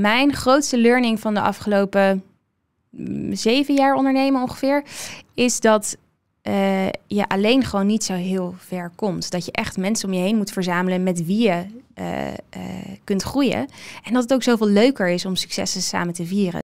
Mijn grootste learning van de afgelopen mm, zeven jaar ondernemen ongeveer, is dat eh, je alleen gewoon niet zo heel ver komt. Dat je echt mensen om je heen moet verzamelen met wie je eh, eh, kunt groeien. En dat het ook zoveel leuker is om successen samen te vieren.